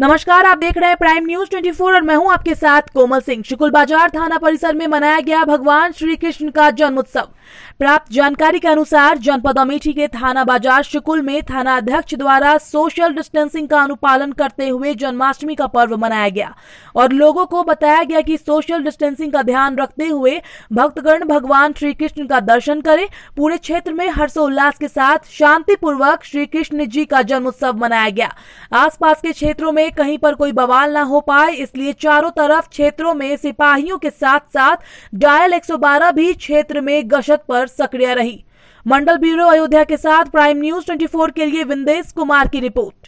नमस्कार आप देख रहे हैं प्राइम न्यूज 24 और मैं हूं आपके साथ कोमल सिंह शुकुल बाजार थाना परिसर में मनाया गया भगवान श्री कृष्ण का जन्मोत्सव प्राप्त जानकारी के अनुसार जनपद अमेठी के थाना बाजार शुक्ल में थाना अध्यक्ष द्वारा सोशल डिस्टेंसिंग का अनुपालन करते हुए जन्माष्टमी का पर्व मनाया गया और लोगों को बताया गया कि सोशल डिस्टेंसिंग का ध्यान रखते हुए भक्तगण भगवान श्री कृष्ण का दर्शन करें पूरे क्षेत्र में हर्षोल्लास के साथ शांतिपूर्वक श्री कृष्ण जी का जन्मोत्सव मनाया गया आसपास के क्षेत्रों में में कहीं पर कोई बवाल ना हो पाए इसलिए चारों तरफ क्षेत्रों में सिपाहियों के साथ साथ डायल 112 भी क्षेत्र में गश्त पर सक्रिय रही मंडल ब्यूरो अयोध्या के साथ प्राइम न्यूज 24 के लिए विंदेश कुमार की रिपोर्ट